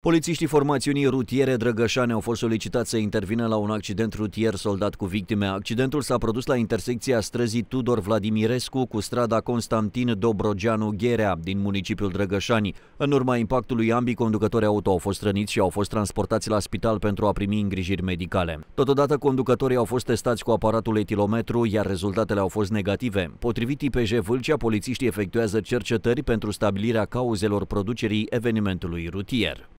Polițiștii formațiunii rutiere Drăgășane au fost solicitați să intervină la un accident rutier soldat cu victime. Accidentul s-a produs la intersecția străzii Tudor Vladimirescu cu strada Constantin Dobrogeanu Gherea din municipiul Drăgășani. În urma impactului, ambii conducători auto au fost răniți și au fost transportați la spital pentru a primi îngrijiri medicale. Totodată, conducătorii au fost testați cu aparatul etilometru, iar rezultatele au fost negative. Potrivit IPJ Vâlcea, polițiștii efectuează cercetări pentru stabilirea cauzelor producerii evenimentului rutier.